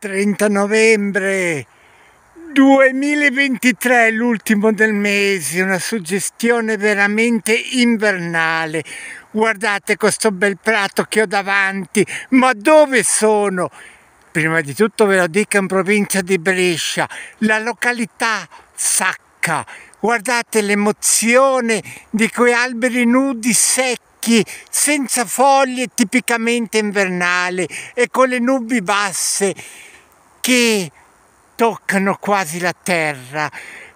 30 novembre 2023, l'ultimo del mese, una suggestione veramente invernale. Guardate questo bel prato che ho davanti, ma dove sono? Prima di tutto ve lo dico in provincia di Brescia, la località Sacca. Guardate l'emozione di quei alberi nudi secchi senza foglie tipicamente invernali e con le nubi basse che toccano quasi la terra,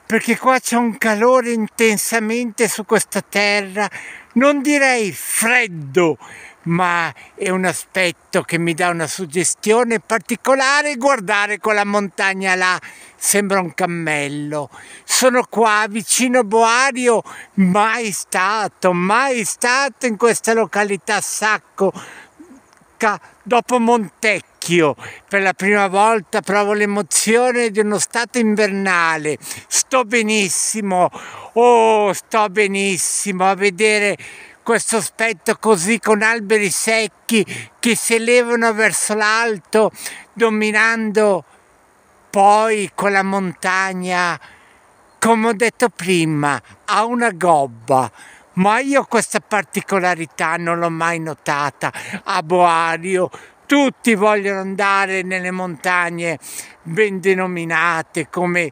perché qua c'è un calore intensamente su questa terra, non direi freddo, ma è un aspetto che mi dà una suggestione particolare guardare quella montagna là, sembra un cammello. Sono qua vicino a Boario, mai stato, mai stato in questa località Sacco, dopo Montecchio Tokyo per la prima volta provo l'emozione di uno stato invernale. Sto benissimo, oh, sto benissimo a vedere questo aspetto così con alberi secchi che si elevano verso l'alto, dominando poi quella montagna, come ho detto prima, ha una gobba. Ma io questa particolarità non l'ho mai notata a Boario, tutti vogliono andare nelle montagne ben denominate come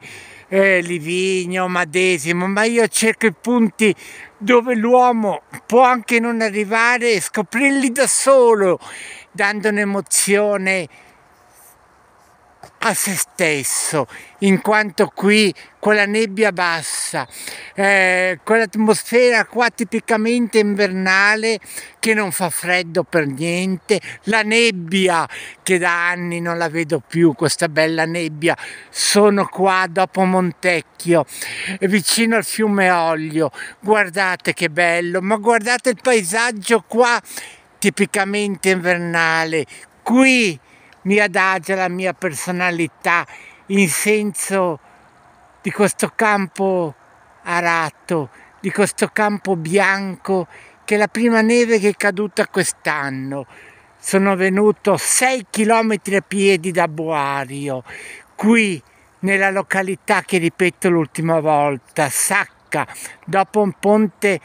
eh, Livigno, Madesimo, ma io cerco i punti dove l'uomo può anche non arrivare e scoprirli da solo, dando un'emozione a se stesso, in quanto qui quella nebbia bassa, eh, quell'atmosfera qua tipicamente invernale che non fa freddo per niente, la nebbia che da anni non la vedo più, questa bella nebbia, sono qua dopo Montecchio, vicino al fiume Olio, guardate che bello, ma guardate il paesaggio qua tipicamente invernale, qui mi adagia la mia personalità in senso di questo campo aratto, di questo campo bianco che è la prima neve che è caduta quest'anno. Sono venuto 6 km a piedi da Boario, qui nella località che ripeto l'ultima volta, Sacca, dopo un ponte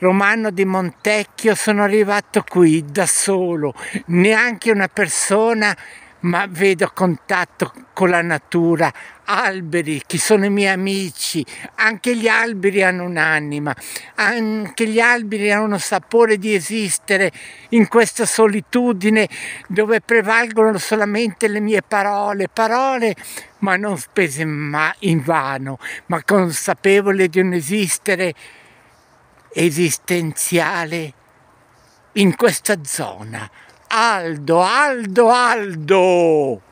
Romano di Montecchio sono arrivato qui da solo, neanche una persona, ma vedo contatto con la natura, alberi che sono i miei amici, anche gli alberi hanno un'anima, anche gli alberi hanno un sapore di esistere in questa solitudine dove prevalgono solamente le mie parole, parole ma non spese in vano, ma consapevole di un esistere esistenziale in questa zona. Aldo, Aldo, Aldo!